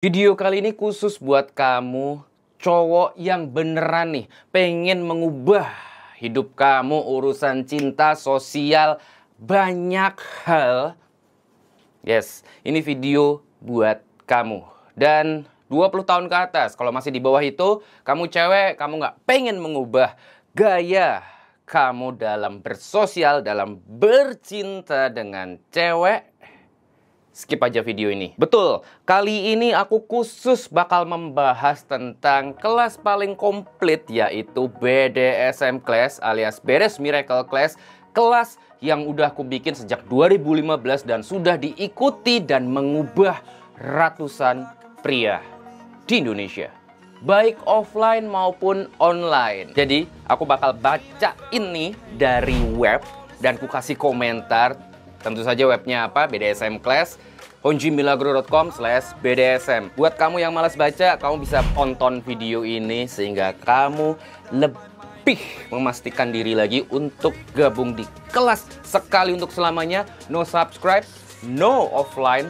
Video kali ini khusus buat kamu cowok yang beneran nih pengen mengubah hidup kamu urusan cinta sosial banyak hal. Yes, ini video buat kamu. Dan 20 tahun ke atas, kalau masih di bawah itu, kamu cewek, kamu nggak pengen mengubah gaya kamu dalam bersosial, dalam bercinta dengan cewek, skip aja video ini. Betul, kali ini aku khusus bakal membahas tentang kelas paling komplit yaitu BDSM Class alias Beres Miracle Class, kelas yang udah aku bikin sejak 2015 dan sudah diikuti dan mengubah ratusan pria di Indonesia. Baik offline maupun online. Jadi, aku bakal baca ini dari web dan ku kasih komentar Tentu saja webnya apa? BDSM Class honjimilagro.com slash BDSM Buat kamu yang malas baca, kamu bisa tonton video ini sehingga kamu lebih memastikan diri lagi untuk gabung di kelas sekali untuk selamanya No subscribe, no offline,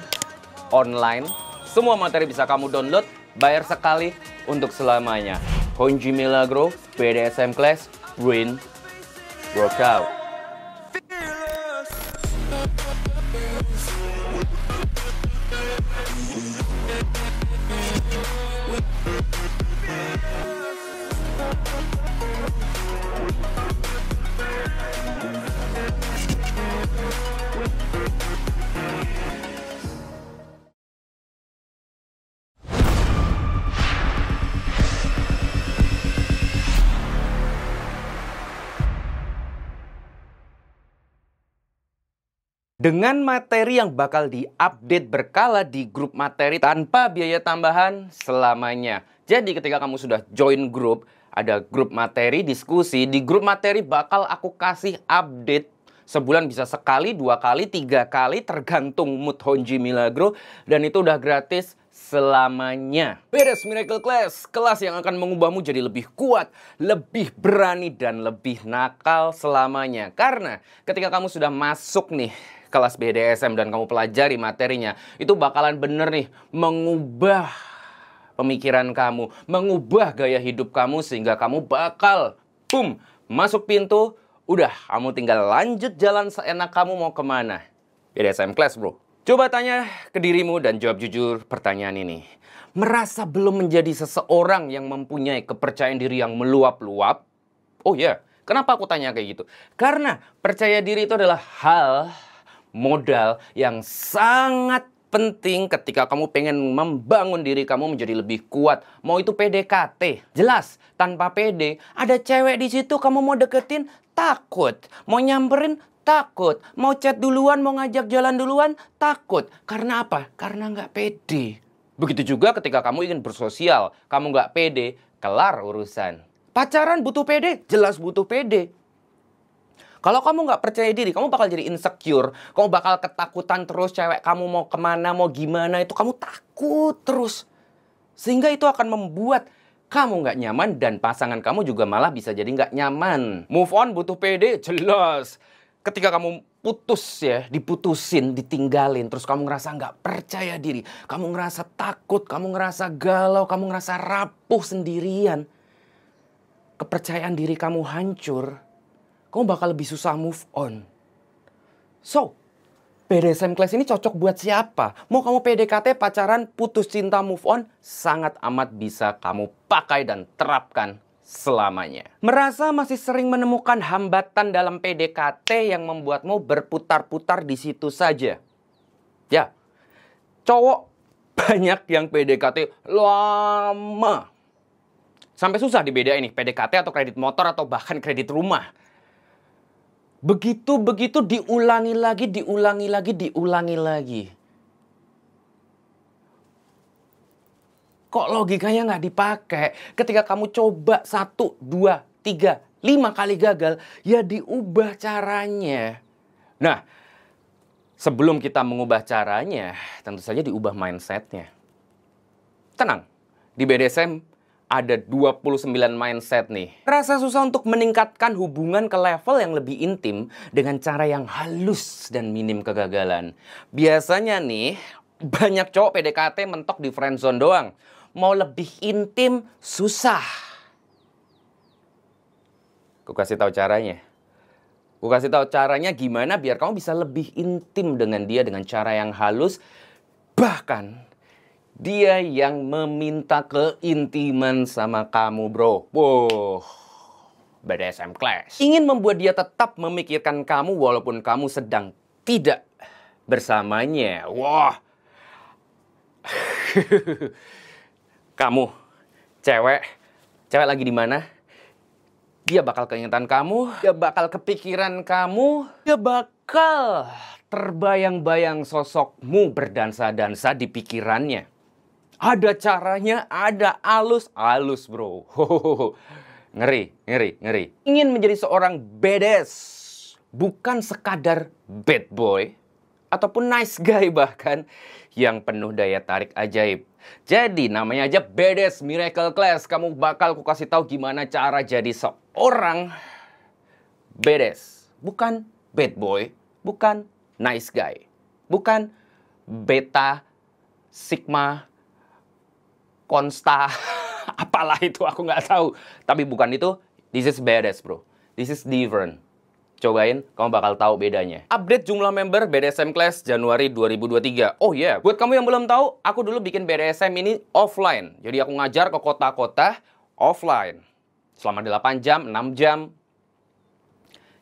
online Semua materi bisa kamu download, bayar sekali untuk selamanya honjimilagro Milagro, BDSM Class, Win Workout Dengan materi yang bakal diupdate berkala di grup materi tanpa biaya tambahan selamanya. Jadi ketika kamu sudah join grup, ada grup materi diskusi, di grup materi bakal aku kasih update sebulan bisa sekali, dua kali, tiga kali tergantung mood Honji Milagro dan itu udah gratis selamanya. Beres Miracle Class, kelas yang akan mengubahmu jadi lebih kuat, lebih berani dan lebih nakal selamanya. Karena ketika kamu sudah masuk nih kelas BDSM dan kamu pelajari materinya, itu bakalan bener nih mengubah pemikiran kamu, mengubah gaya hidup kamu sehingga kamu bakal boom masuk pintu, udah kamu tinggal lanjut jalan seenak kamu mau kemana. BDSM class bro. Coba tanya ke dirimu dan jawab jujur pertanyaan ini. Merasa belum menjadi seseorang yang mempunyai kepercayaan diri yang meluap-luap? Oh ya, yeah. kenapa aku tanya kayak gitu? Karena percaya diri itu adalah hal modal yang sangat penting ketika kamu pengen membangun diri kamu menjadi lebih kuat. Mau itu PDKT, jelas tanpa PD, ada cewek di situ kamu mau deketin takut, mau nyamperin takut, mau chat duluan, mau ngajak jalan duluan takut. Karena apa? Karena nggak pede. Begitu juga ketika kamu ingin bersosial, kamu nggak pede, kelar urusan. Pacaran butuh pede, jelas butuh pede. Kalau kamu nggak percaya diri, kamu bakal jadi insecure. Kamu bakal ketakutan terus cewek kamu mau kemana, mau gimana itu kamu takut terus. Sehingga itu akan membuat kamu nggak nyaman dan pasangan kamu juga malah bisa jadi nggak nyaman. Move on butuh pede, jelas. Ketika kamu putus ya, diputusin, ditinggalin, terus kamu ngerasa nggak percaya diri, kamu ngerasa takut, kamu ngerasa galau, kamu ngerasa rapuh sendirian, kepercayaan diri kamu hancur, kamu bakal lebih susah move on. So, BDSM class ini cocok buat siapa? Mau kamu PDKT, pacaran, putus cinta, move on, sangat amat bisa kamu pakai dan terapkan selamanya. Merasa masih sering menemukan hambatan dalam PDKT yang membuatmu berputar-putar di situ saja. Ya, cowok banyak yang PDKT lama. Sampai susah dibedain nih, PDKT atau kredit motor atau bahkan kredit rumah. Begitu begitu diulangi lagi, diulangi lagi, diulangi lagi. Kok logikanya nggak dipakai? Ketika kamu coba satu, dua, tiga, lima kali gagal, ya diubah caranya. Nah, sebelum kita mengubah caranya, tentu saja diubah mindsetnya. Tenang, di BDSM ada 29 mindset nih. Rasa susah untuk meningkatkan hubungan ke level yang lebih intim dengan cara yang halus dan minim kegagalan. Biasanya nih, banyak cowok PDKT mentok di friendzone doang. Mau lebih intim, susah. Gue kasih tahu caranya. Gue kasih tahu caranya gimana biar kamu bisa lebih intim dengan dia dengan cara yang halus. Bahkan dia yang meminta keintiman sama kamu, bro. Wow. BDSM clash. Ingin membuat dia tetap memikirkan kamu walaupun kamu sedang tidak bersamanya. Wah. kamu, cewek, cewek lagi di mana? Dia bakal keingetan kamu, dia bakal kepikiran kamu, dia bakal terbayang-bayang sosokmu berdansa-dansa di pikirannya ada caranya, ada alus-alus bro. Ngeri, ngeri, ngeri. Ingin menjadi seorang bedes, bukan sekadar bad boy, ataupun nice guy bahkan, yang penuh daya tarik ajaib. Jadi namanya aja bedes miracle class, kamu bakal ku kasih tahu gimana cara jadi seorang bedes, Bukan bad boy, bukan nice guy, bukan beta, sigma, Konsta apalah itu aku nggak tahu. Tapi bukan itu. This is badass bro. This is different. Cobain, kamu bakal tahu bedanya. Update jumlah member BDSM Class Januari 2023. Oh ya, yeah. buat kamu yang belum tahu, aku dulu bikin BDSM ini offline. Jadi aku ngajar ke kota-kota offline. Selama 8 jam, 6 jam.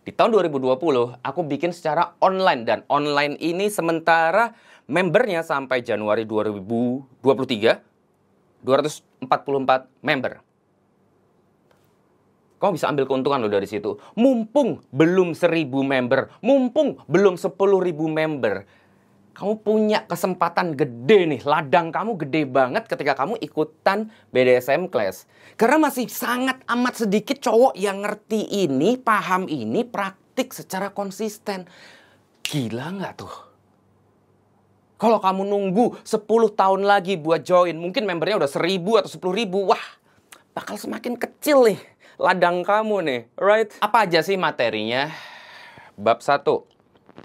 Di tahun 2020, aku bikin secara online. Dan online ini sementara membernya sampai Januari 2023 244 member. Kamu bisa ambil keuntungan loh dari situ. Mumpung belum seribu member, mumpung belum sepuluh ribu member. Kamu punya kesempatan gede nih, ladang kamu gede banget ketika kamu ikutan BDSM class. Karena masih sangat amat sedikit cowok yang ngerti ini, paham ini, praktik secara konsisten. Gila nggak tuh? Kalau kamu nunggu 10 tahun lagi buat join, mungkin membernya udah seribu atau sepuluh ribu, wah bakal semakin kecil nih ladang kamu nih, right? Apa aja sih materinya? Bab satu,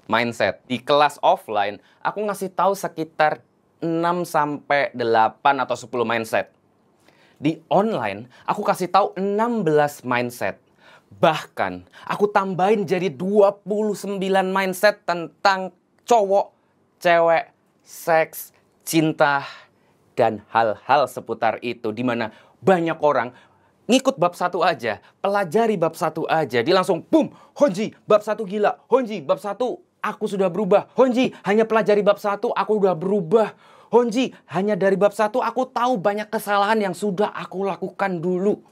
mindset. Di kelas offline, aku ngasih tahu sekitar 6 sampai 8 atau 10 mindset. Di online, aku kasih tahu 16 mindset. Bahkan, aku tambahin jadi 29 mindset tentang cowok, cewek, seks, cinta, dan hal-hal seputar itu. di mana banyak orang ngikut bab satu aja, pelajari bab satu aja, dia langsung boom, Honji bab satu gila, Honji bab satu aku sudah berubah, Honji hanya pelajari bab satu aku sudah berubah, Honji hanya dari bab satu aku tahu banyak kesalahan yang sudah aku lakukan dulu.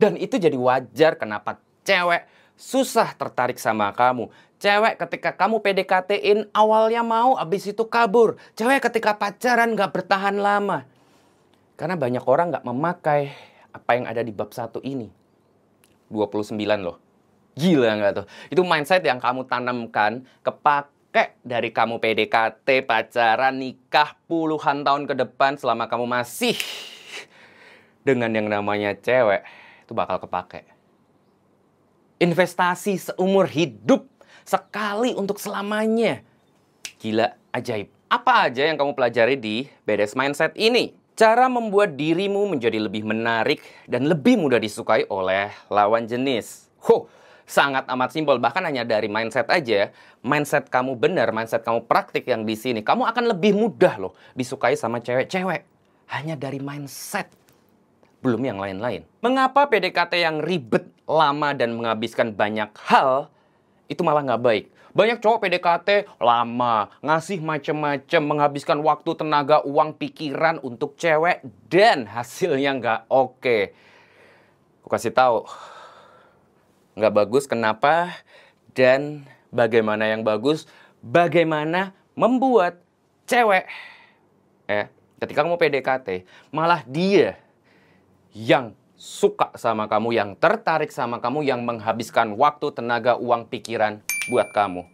Dan itu jadi wajar kenapa cewek susah tertarik sama kamu. Cewek ketika kamu PDKT-in awalnya mau, abis itu kabur. Cewek ketika pacaran gak bertahan lama. Karena banyak orang gak memakai apa yang ada di bab satu ini. 29 loh. Gila nggak tuh? Itu mindset yang kamu tanamkan, kepake dari kamu PDKT, pacaran, nikah puluhan tahun ke depan selama kamu masih dengan yang namanya cewek, itu bakal kepake investasi seumur hidup sekali untuk selamanya. Gila, ajaib. Apa aja yang kamu pelajari di Badass Mindset ini? Cara membuat dirimu menjadi lebih menarik dan lebih mudah disukai oleh lawan jenis. ho sangat amat simpel. Bahkan hanya dari mindset aja, mindset kamu benar, mindset kamu praktik yang di sini, kamu akan lebih mudah loh disukai sama cewek-cewek. Hanya dari mindset belum yang lain-lain. Mengapa PDKT yang ribet, lama, dan menghabiskan banyak hal itu malah nggak baik. Banyak cowok PDKT lama, ngasih macem-macem, menghabiskan waktu, tenaga, uang, pikiran untuk cewek, dan hasilnya nggak oke. Aku kasih tahu, nggak bagus kenapa, dan bagaimana yang bagus, bagaimana membuat cewek, eh, ketika kamu PDKT, malah dia yang suka sama kamu, yang tertarik sama kamu, yang menghabiskan waktu, tenaga, uang, pikiran buat kamu.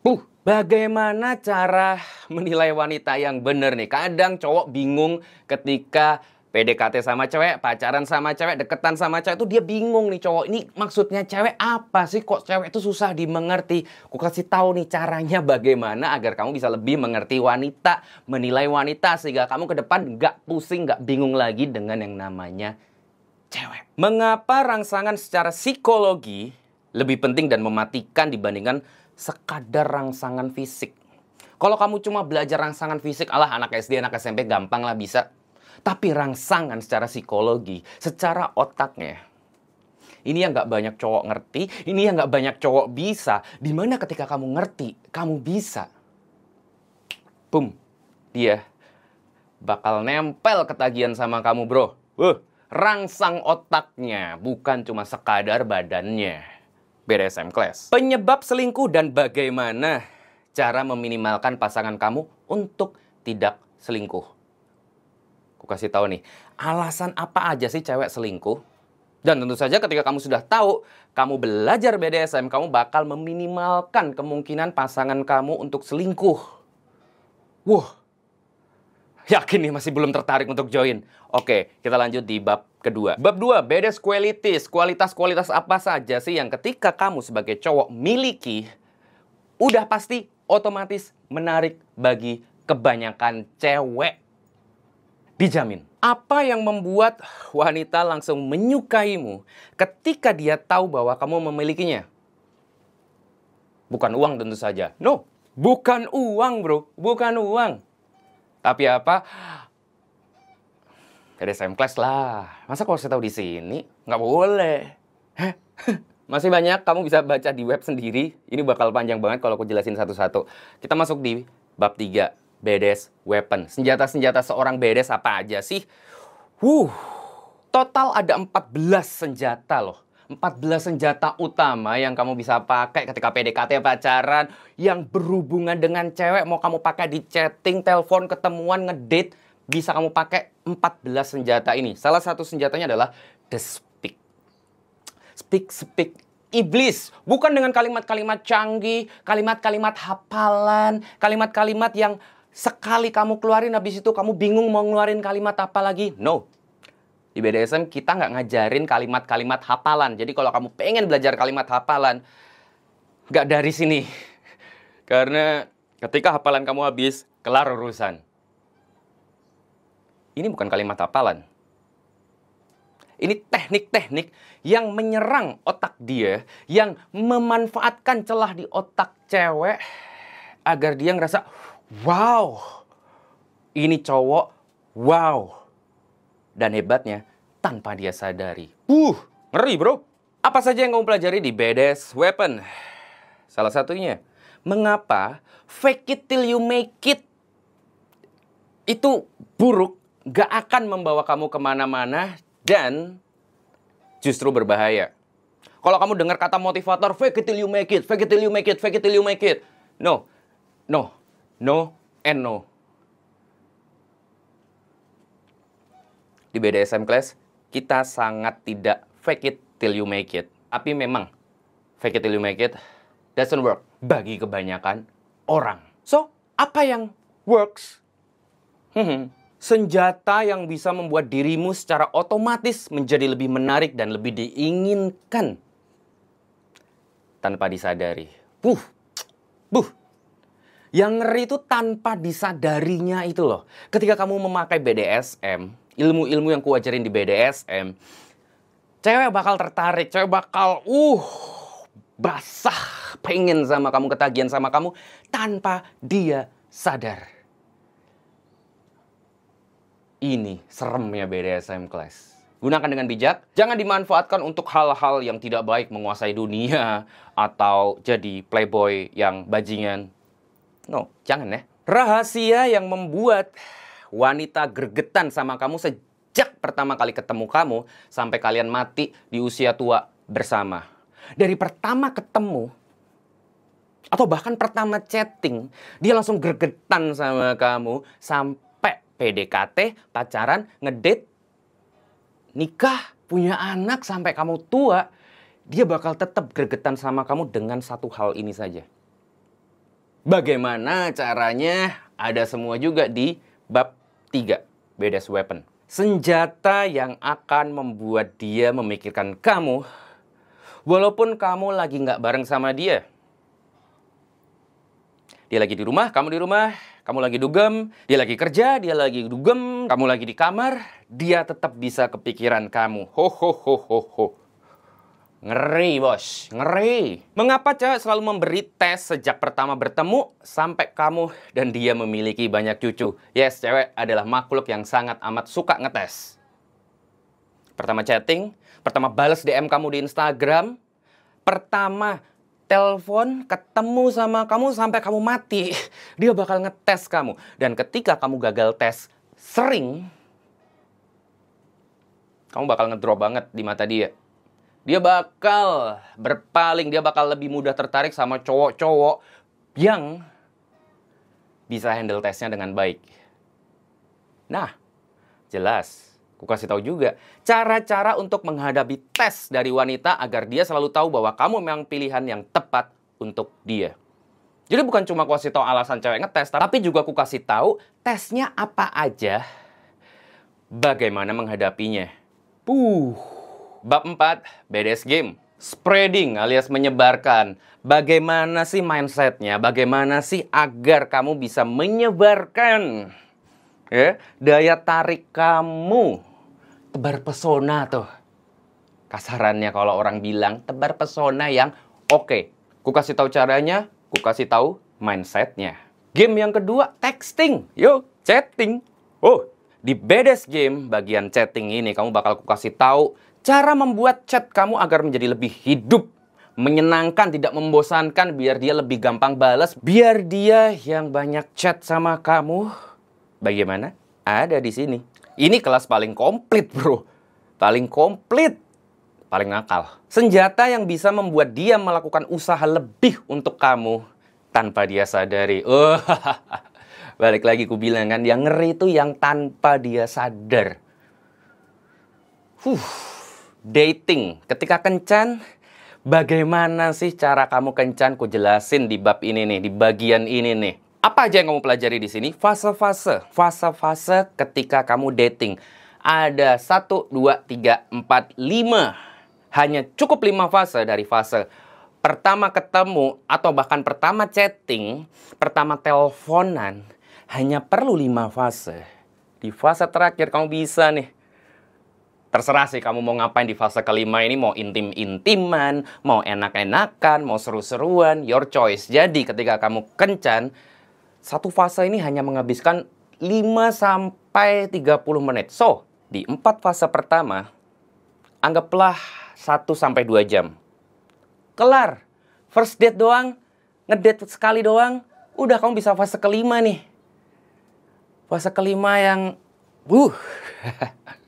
Puh, bagaimana cara menilai wanita yang bener nih? Kadang cowok bingung ketika PDKT sama cewek, pacaran sama cewek, deketan sama cewek itu dia bingung nih cowok. Ini maksudnya cewek apa sih kok cewek itu susah dimengerti? Ku kasih tahu nih caranya bagaimana agar kamu bisa lebih mengerti wanita, menilai wanita sehingga kamu ke depan nggak pusing, nggak bingung lagi dengan yang namanya cewek. Mengapa rangsangan secara psikologi lebih penting dan mematikan dibandingkan sekadar rangsangan fisik? Kalau kamu cuma belajar rangsangan fisik, alah anak SD, anak SMP gampang lah bisa. Tapi rangsangan secara psikologi, secara otaknya, ini yang nggak banyak cowok ngerti, ini yang nggak banyak cowok bisa. Dimana ketika kamu ngerti, kamu bisa. Boom, dia bakal nempel ketagihan sama kamu bro. Wuh, rangsang otaknya, bukan cuma sekadar badannya. BDSM class. Penyebab selingkuh dan bagaimana cara meminimalkan pasangan kamu untuk tidak selingkuh. Aku kasih tahu nih, alasan apa aja sih cewek selingkuh? Dan tentu saja ketika kamu sudah tahu, kamu belajar BDSM, kamu bakal meminimalkan kemungkinan pasangan kamu untuk selingkuh. Wah, Yakin nih masih belum tertarik untuk join? Oke, kita lanjut di bab kedua. Bab dua, badass qualities. Kualitas-kualitas apa saja sih yang ketika kamu sebagai cowok miliki, udah pasti otomatis menarik bagi kebanyakan cewek. Dijamin. Apa yang membuat wanita langsung menyukaimu ketika dia tahu bahwa kamu memilikinya? Bukan uang tentu saja. No, bukan uang bro, bukan uang tapi apa? Dari SM Class lah. Masa kalau saya tahu di sini? Nggak boleh. Masih banyak, kamu bisa baca di web sendiri. Ini bakal panjang banget kalau aku jelasin satu-satu. Kita masuk di bab 3, bedes Weapon. Senjata-senjata seorang bedes apa aja sih? Wuh, total ada 14 senjata loh. 14 senjata utama yang kamu bisa pakai ketika PDKT pacaran yang berhubungan dengan cewek mau kamu pakai di chatting, telepon, ketemuan, ngedate bisa kamu pakai 14 senjata ini. Salah satu senjatanya adalah the speak. Speak speak iblis, bukan dengan kalimat-kalimat canggih, kalimat-kalimat hafalan, kalimat-kalimat yang sekali kamu keluarin habis itu kamu bingung mau ngeluarin kalimat apa lagi. No, di BDSM kita nggak ngajarin kalimat-kalimat hafalan. Jadi kalau kamu pengen belajar kalimat hafalan, nggak dari sini. Karena ketika hafalan kamu habis, kelar urusan. Ini bukan kalimat hafalan. Ini teknik-teknik yang menyerang otak dia, yang memanfaatkan celah di otak cewek agar dia ngerasa, wow, ini cowok, wow, dan hebatnya, tanpa dia sadari. Uh, ngeri bro. Apa saja yang kamu pelajari di BDS Weapon? Salah satunya, mengapa fake it till you make it itu buruk, gak akan membawa kamu kemana-mana dan justru berbahaya. Kalau kamu dengar kata motivator, fake it till you make it, fake it till you make it, fake it till you make it. No, no, no, and no. di BDSM Class, kita sangat tidak fake it till you make it. Tapi memang, fake it till you make it doesn't work bagi kebanyakan orang. So, apa yang works? Hmm, senjata yang bisa membuat dirimu secara otomatis menjadi lebih menarik dan lebih diinginkan tanpa disadari. Buh, buh. Yang ngeri itu tanpa disadarinya itu loh. Ketika kamu memakai BDSM, ilmu-ilmu yang kuajarin di BDSM, cewek bakal tertarik, cewek bakal uh basah pengen sama kamu, ketagihan sama kamu tanpa dia sadar. Ini seremnya BDSM class. Gunakan dengan bijak, jangan dimanfaatkan untuk hal-hal yang tidak baik menguasai dunia atau jadi playboy yang bajingan. No, jangan ya. Rahasia yang membuat wanita gergetan sama kamu sejak pertama kali ketemu kamu sampai kalian mati di usia tua bersama. Dari pertama ketemu atau bahkan pertama chatting, dia langsung gergetan sama kamu sampai PDKT, pacaran, ngedate, nikah, punya anak sampai kamu tua, dia bakal tetap gregetan sama kamu dengan satu hal ini saja. Bagaimana caranya ada semua juga di bab 3, Badass Weapon. Senjata yang akan membuat dia memikirkan kamu walaupun kamu lagi nggak bareng sama dia. Dia lagi di rumah, kamu di rumah, kamu lagi dugem, dia lagi kerja, dia lagi dugem, kamu lagi di kamar, dia tetap bisa kepikiran kamu. Ho ho ho ho ho. Ngeri bos, ngeri. Mengapa cewek selalu memberi tes sejak pertama bertemu sampai kamu dan dia memiliki banyak cucu? Yes, cewek adalah makhluk yang sangat amat suka ngetes. Pertama chatting, pertama bales DM kamu di Instagram, pertama telepon ketemu sama kamu sampai kamu mati. Dia bakal ngetes kamu. Dan ketika kamu gagal tes sering, kamu bakal ngedrop banget di mata dia dia bakal berpaling, dia bakal lebih mudah tertarik sama cowok-cowok yang bisa handle tesnya dengan baik. Nah, jelas. Ku kasih tahu juga cara-cara untuk menghadapi tes dari wanita agar dia selalu tahu bahwa kamu memang pilihan yang tepat untuk dia. Jadi bukan cuma aku kasih tahu alasan cewek ngetes, tapi juga aku kasih tahu tesnya apa aja, bagaimana menghadapinya. Puh. Bab 4, BDS Game. Spreading alias menyebarkan. Bagaimana sih mindsetnya? Bagaimana sih agar kamu bisa menyebarkan ya, daya tarik kamu? Tebar pesona tuh. Kasarannya kalau orang bilang tebar pesona yang oke. Okay. Ku kasih tahu caranya, ku kasih tahu mindsetnya. Game yang kedua, texting. yo chatting. Oh, di bedes game bagian chatting ini kamu bakal ku kasih tahu Cara membuat chat kamu agar menjadi lebih hidup, menyenangkan, tidak membosankan, biar dia lebih gampang balas, biar dia yang banyak chat sama kamu. Bagaimana? Ada di sini. Ini kelas paling komplit, bro. Paling komplit paling akal. Senjata yang bisa membuat dia melakukan usaha lebih untuk kamu tanpa dia sadari. Uh, balik lagi ku bilang kan, yang ngeri itu yang tanpa dia sadar. Huh dating. Ketika kencan, bagaimana sih cara kamu kencan? Ku jelasin di bab ini nih, di bagian ini nih. Apa aja yang kamu pelajari di sini? Fase-fase, fase-fase ketika kamu dating. Ada 1, 2, 3, 4, 5. Hanya cukup 5 fase dari fase pertama ketemu atau bahkan pertama chatting, pertama teleponan, hanya perlu 5 fase. Di fase terakhir kamu bisa nih Terserah sih kamu mau ngapain di fase kelima ini, mau intim-intiman, mau enak-enakan, mau seru-seruan, your choice. Jadi ketika kamu kencan, satu fase ini hanya menghabiskan 5 sampai 30 menit. So, di empat fase pertama, anggaplah 1 sampai 2 jam. Kelar. First date doang, ngedate sekali doang, udah kamu bisa fase kelima nih. Fase kelima yang wuh,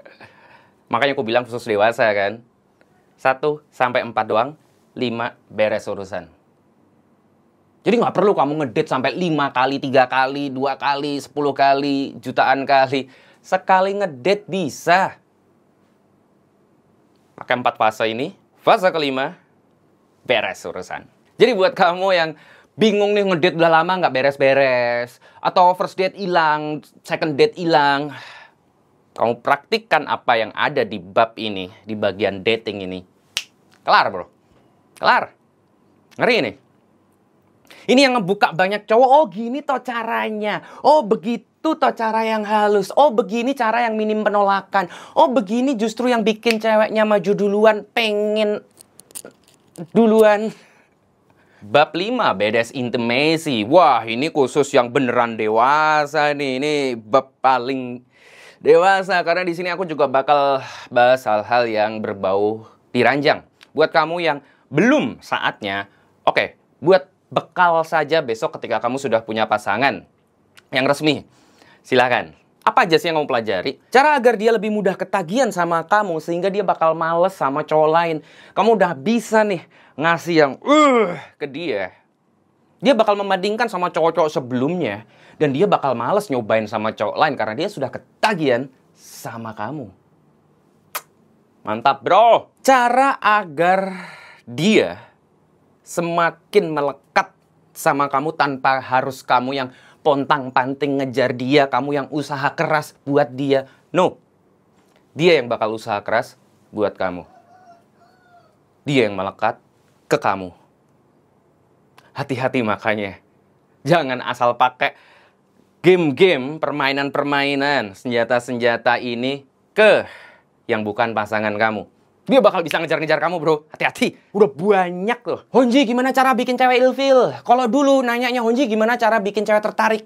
Makanya aku bilang khusus dewasa kan. satu sampai empat doang, lima beres urusan. Jadi nggak perlu kamu ngedit sampai lima kali, tiga kali, dua kali, sepuluh kali, jutaan kali. Sekali ngedit bisa. Pakai empat fase ini. Fase kelima, beres urusan. Jadi buat kamu yang bingung nih ngedit udah lama nggak beres-beres atau first date hilang, second date hilang, kamu praktikkan apa yang ada di bab ini, di bagian dating ini. Kelar, bro. Kelar. Ngeri ini. Ini yang ngebuka banyak cowok, oh gini toh caranya. Oh begitu toh cara yang halus. Oh begini cara yang minim penolakan. Oh begini justru yang bikin ceweknya maju duluan, pengen duluan. Bab 5, Bedes Intimacy. Wah, ini khusus yang beneran dewasa nih. Ini bab paling dewasa karena di sini aku juga bakal bahas hal-hal yang berbau piranjang. Buat kamu yang belum saatnya, oke, okay, buat bekal saja besok ketika kamu sudah punya pasangan yang resmi. silakan. Apa aja sih yang kamu pelajari? Cara agar dia lebih mudah ketagihan sama kamu sehingga dia bakal males sama cowok lain. Kamu udah bisa nih ngasih yang uh ke dia dia bakal membandingkan sama cowok-cowok sebelumnya dan dia bakal males nyobain sama cowok lain karena dia sudah ketagihan sama kamu. Mantap, Bro. Cara agar dia semakin melekat sama kamu tanpa harus kamu yang pontang-panting ngejar dia, kamu yang usaha keras buat dia. No. Dia yang bakal usaha keras buat kamu. Dia yang melekat ke kamu hati-hati makanya. Jangan asal pakai game-game, permainan-permainan, senjata-senjata ini ke yang bukan pasangan kamu. Dia bakal bisa ngejar-ngejar kamu bro, hati-hati. Udah banyak loh. Honji gimana cara bikin cewek ilfil? Kalau dulu nanyanya Honji gimana cara bikin cewek tertarik?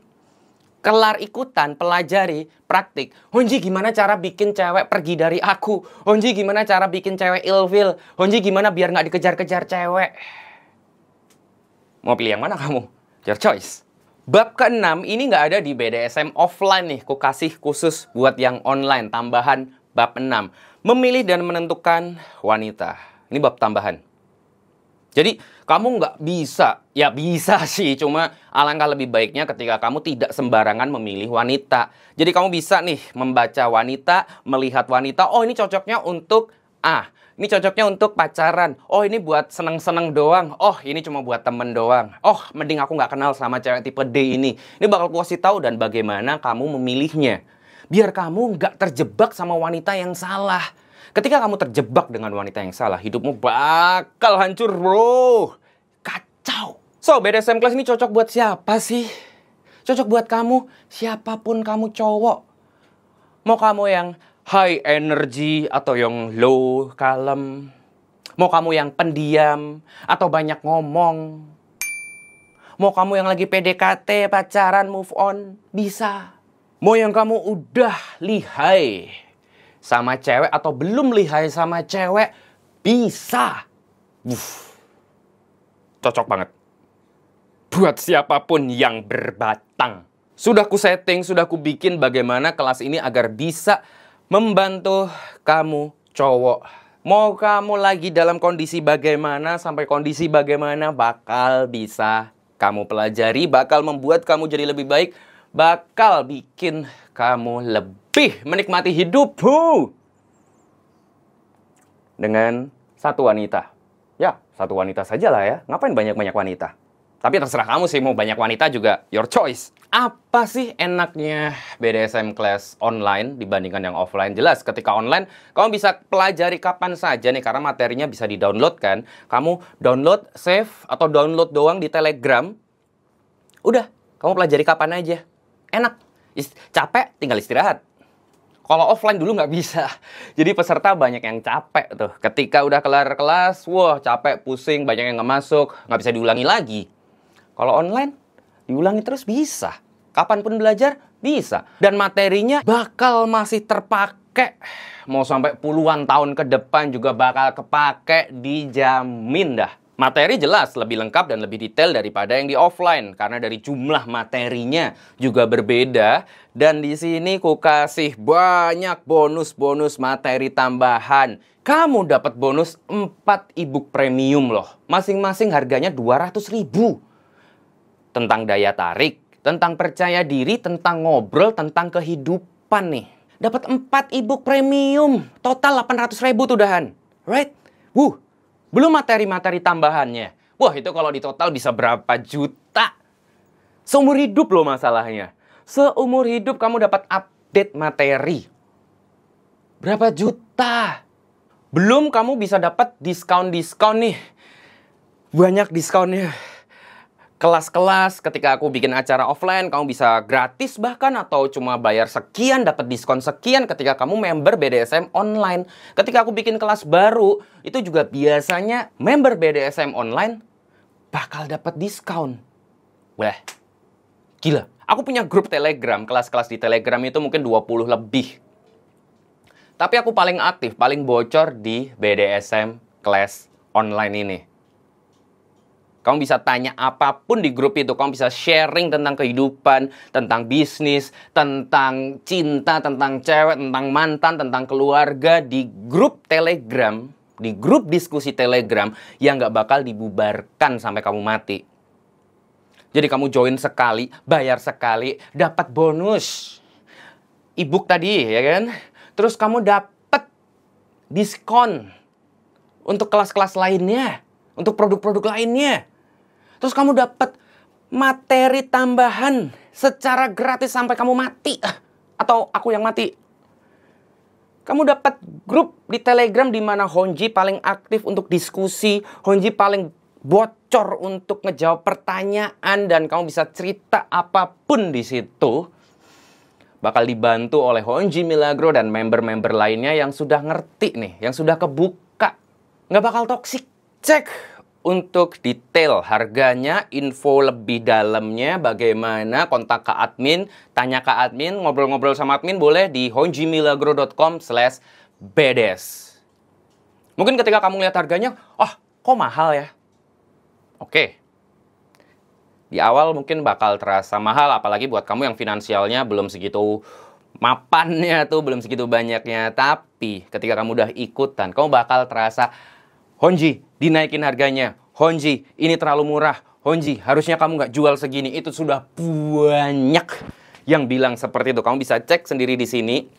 kelar ikutan, pelajari, praktik. Honji gimana cara bikin cewek pergi dari aku? Honji gimana cara bikin cewek ilfil? Honji gimana biar nggak dikejar-kejar cewek? Mau pilih yang mana kamu? Your choice. Bab keenam ini nggak ada di BDSM offline nih. Ku kasih khusus buat yang online. Tambahan bab 6. Memilih dan menentukan wanita. Ini bab tambahan. Jadi kamu nggak bisa, ya bisa sih, cuma alangkah lebih baiknya ketika kamu tidak sembarangan memilih wanita. Jadi kamu bisa nih membaca wanita, melihat wanita, oh ini cocoknya untuk A, ini cocoknya untuk pacaran. Oh, ini buat seneng-seneng doang. Oh, ini cuma buat temen doang. Oh, mending aku nggak kenal sama cewek tipe D ini. Ini bakal aku kasih tahu dan bagaimana kamu memilihnya. Biar kamu nggak terjebak sama wanita yang salah. Ketika kamu terjebak dengan wanita yang salah, hidupmu bakal hancur, bro. Kacau. So, BDSM class ini cocok buat siapa sih? Cocok buat kamu, siapapun kamu cowok. Mau kamu yang high energy atau yang low, kalem. Mau kamu yang pendiam atau banyak ngomong. Mau kamu yang lagi PDKT, pacaran, move on, bisa. Mau yang kamu udah lihai sama cewek atau belum lihai sama cewek, bisa. Uff. Cocok banget. Buat siapapun yang berbatang. Sudah ku setting, sudah ku bikin bagaimana kelas ini agar bisa membantu kamu cowok. Mau kamu lagi dalam kondisi bagaimana sampai kondisi bagaimana bakal bisa kamu pelajari, bakal membuat kamu jadi lebih baik, bakal bikin kamu lebih menikmati hidup. Dengan satu wanita. Ya, satu wanita saja lah ya. Ngapain banyak-banyak wanita? Tapi terserah kamu sih mau banyak wanita juga, your choice apa sih enaknya BDSM class online dibandingkan yang offline? Jelas ketika online kamu bisa pelajari kapan saja nih karena materinya bisa di-download kan. Kamu download, save atau download doang di Telegram. Udah, kamu pelajari kapan aja. Enak. Ist capek tinggal istirahat. Kalau offline dulu nggak bisa. Jadi peserta banyak yang capek tuh. Ketika udah kelar kelas, wah capek, pusing, banyak yang nggak masuk, nggak bisa diulangi lagi. Kalau online diulangi terus bisa kapanpun belajar bisa dan materinya bakal masih terpakai mau sampai puluhan tahun ke depan juga bakal kepake dijamin dah Materi jelas lebih lengkap dan lebih detail daripada yang di offline karena dari jumlah materinya juga berbeda dan di sini ku kasih banyak bonus-bonus materi tambahan. Kamu dapat bonus 4 ebook premium loh. Masing-masing harganya 200.000. Tentang daya tarik, tentang percaya diri, tentang ngobrol, tentang kehidupan nih. Dapat 4 ebook premium, total 800 ribu tuh dahan. Right? Wuh, belum materi-materi tambahannya. Wah, itu kalau di total bisa berapa juta? Seumur hidup loh masalahnya. Seumur hidup kamu dapat update materi. Berapa juta? Belum kamu bisa dapat diskon-diskon nih. Banyak diskonnya kelas-kelas ketika aku bikin acara offline kamu bisa gratis bahkan atau cuma bayar sekian dapat diskon sekian ketika kamu member BDSM online. Ketika aku bikin kelas baru itu juga biasanya member BDSM online bakal dapat diskon. Wah. Gila. Aku punya grup Telegram, kelas-kelas di Telegram itu mungkin 20 lebih. Tapi aku paling aktif, paling bocor di BDSM kelas online ini. Kamu bisa tanya apapun di grup itu. Kamu bisa sharing tentang kehidupan, tentang bisnis, tentang cinta, tentang cewek, tentang mantan, tentang keluarga di grup Telegram, di grup diskusi Telegram yang nggak bakal dibubarkan sampai kamu mati. Jadi kamu join sekali, bayar sekali, dapat bonus. e tadi, ya kan? Terus kamu dapat diskon untuk kelas-kelas lainnya, untuk produk-produk lainnya. Terus kamu dapat materi tambahan secara gratis sampai kamu mati ah, atau aku yang mati. Kamu dapat grup di Telegram di mana Honji paling aktif untuk diskusi, Honji paling bocor untuk ngejawab pertanyaan dan kamu bisa cerita apapun di situ. Bakal dibantu oleh Honji Milagro dan member-member lainnya yang sudah ngerti nih, yang sudah kebuka. Nggak bakal toksik. Cek! untuk detail harganya, info lebih dalamnya, bagaimana kontak ke admin, tanya ke admin, ngobrol-ngobrol sama admin boleh di honjimilagro.com slash bedes. Mungkin ketika kamu lihat harganya, oh kok mahal ya? Oke. Di awal mungkin bakal terasa mahal, apalagi buat kamu yang finansialnya belum segitu mapannya tuh, belum segitu banyaknya. Tapi ketika kamu udah ikutan, kamu bakal terasa, Honji, dinaikin harganya. Honji, ini terlalu murah. Honji, harusnya kamu nggak jual segini. Itu sudah banyak yang bilang seperti itu. Kamu bisa cek sendiri di sini.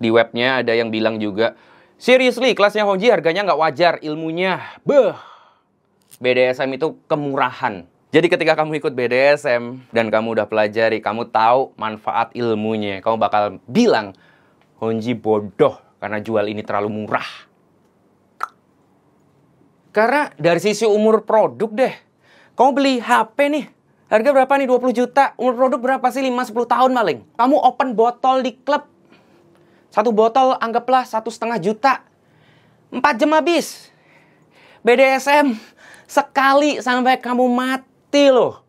Di webnya ada yang bilang juga, seriously, kelasnya Honji harganya nggak wajar. Ilmunya, beh. BDSM itu kemurahan. Jadi ketika kamu ikut BDSM dan kamu udah pelajari, kamu tahu manfaat ilmunya, kamu bakal bilang, Honji bodoh karena jual ini terlalu murah. Karena dari sisi umur produk deh. Kamu beli HP nih, harga berapa nih 20 juta, umur produk berapa sih 5-10 tahun maling. Kamu open botol di klub, satu botol anggaplah satu setengah juta, empat jam habis. BDSM sekali sampai kamu mati loh.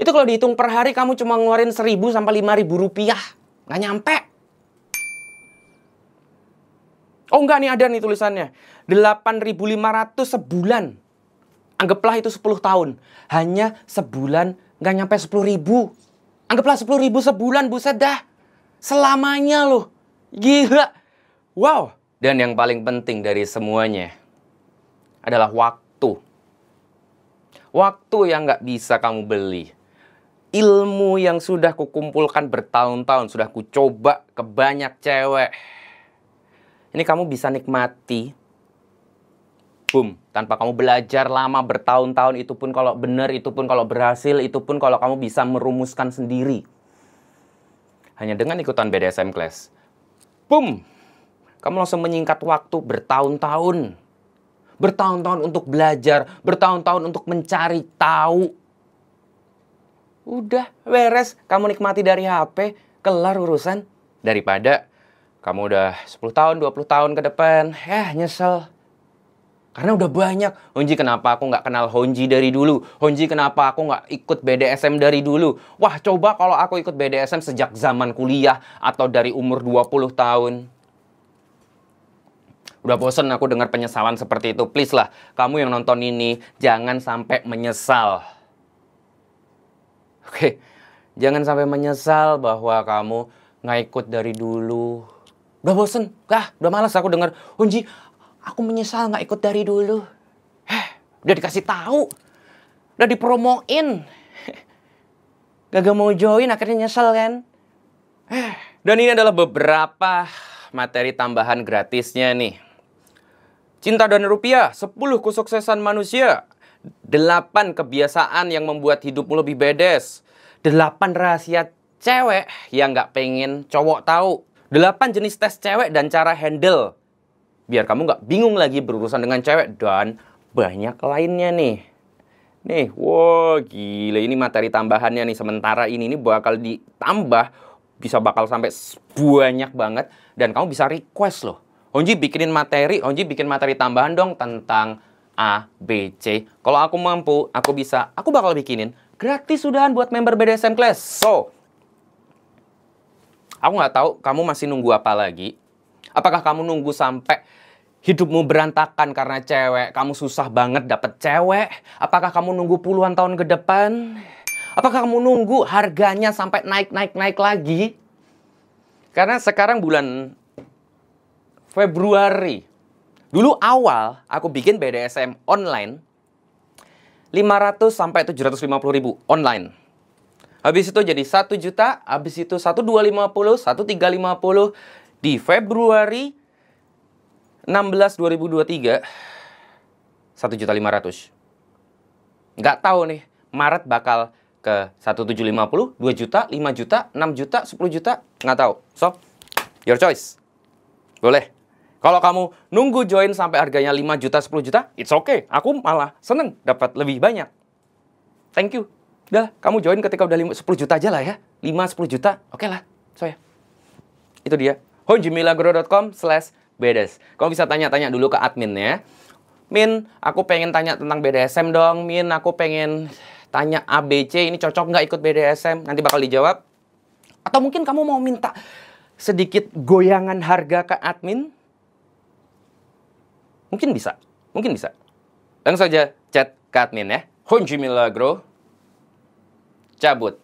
Itu kalau dihitung per hari kamu cuma ngeluarin 1000 sampai 5000 rupiah. Nggak nyampe. Oh enggak nih ada nih tulisannya. 8.500 sebulan. Anggaplah itu 10 tahun. Hanya sebulan nggak nyampe 10.000. Anggaplah 10.000 sebulan buset dah. Selamanya loh. Gila. Wow. Dan yang paling penting dari semuanya adalah waktu. Waktu yang nggak bisa kamu beli. Ilmu yang sudah kukumpulkan bertahun-tahun, sudah kucoba ke banyak cewek ini kamu bisa nikmati. Boom, tanpa kamu belajar lama bertahun-tahun itu pun kalau benar, itu pun kalau berhasil, itu pun kalau kamu bisa merumuskan sendiri. Hanya dengan ikutan BDSM class. Boom, kamu langsung menyingkat waktu bertahun-tahun. Bertahun-tahun untuk belajar, bertahun-tahun untuk mencari tahu. Udah, beres. Kamu nikmati dari HP, kelar urusan. Daripada kamu udah 10 tahun, 20 tahun ke depan, eh nyesel. Karena udah banyak. Honji kenapa aku nggak kenal Honji dari dulu? Honji kenapa aku nggak ikut BDSM dari dulu? Wah coba kalau aku ikut BDSM sejak zaman kuliah atau dari umur 20 tahun. Udah bosen aku dengar penyesalan seperti itu. Please lah, kamu yang nonton ini jangan sampai menyesal. Oke, jangan sampai menyesal bahwa kamu nggak ikut dari dulu. Udah bosen, kah? udah malas aku dengar. Unji, aku menyesal nggak ikut dari dulu. Heh, udah dikasih tahu, udah dipromoin. Gak mau join akhirnya nyesel kan? Heh. Dan ini adalah beberapa materi tambahan gratisnya nih. Cinta dan rupiah, 10 kesuksesan manusia, 8 kebiasaan yang membuat hidupmu lebih bedes, 8 rahasia cewek yang gak pengen cowok tahu, 8 jenis tes cewek dan cara handle. Biar kamu nggak bingung lagi berurusan dengan cewek dan banyak lainnya nih. Nih, wow, gila ini materi tambahannya nih sementara ini ini bakal ditambah bisa bakal sampai banyak banget dan kamu bisa request loh. Onji bikinin materi, Onji bikin materi tambahan dong tentang A, B, C. Kalau aku mampu, aku bisa, aku bakal bikinin gratis sudahan buat member BDSM Class. So, Aku nggak tahu kamu masih nunggu apa lagi. Apakah kamu nunggu sampai hidupmu berantakan karena cewek, kamu susah banget dapet cewek? Apakah kamu nunggu puluhan tahun ke depan? Apakah kamu nunggu harganya sampai naik-naik-naik lagi? Karena sekarang bulan Februari. Dulu awal aku bikin BDSM online 500 sampai 750 ribu online. Habis itu jadi 1 juta, habis itu 1250, 1350 di Februari 16 2023 1 juta 500. Nggak tahu nih, Maret bakal ke 1750, 2 juta, 5 juta, 6 juta, 10 juta, nggak tahu. So, your choice. Boleh. Kalau kamu nunggu join sampai harganya 5 juta, 10 juta, it's okay. Aku malah seneng dapat lebih banyak. Thank you. Udah, kamu join ketika udah 5, 10 juta aja lah ya. 5 10 juta. Oke okay lah. So ya. Itu dia. honjimilagro.com slash BDS. Kamu bisa tanya-tanya dulu ke adminnya. Min, aku pengen tanya tentang BDSM dong. Min, aku pengen tanya ABC ini cocok nggak ikut BDSM? Nanti bakal dijawab. Atau mungkin kamu mau minta sedikit goyangan harga ke admin? Mungkin bisa. Mungkin bisa. Langsung saja chat ke admin ya. Honjimilagro cabut.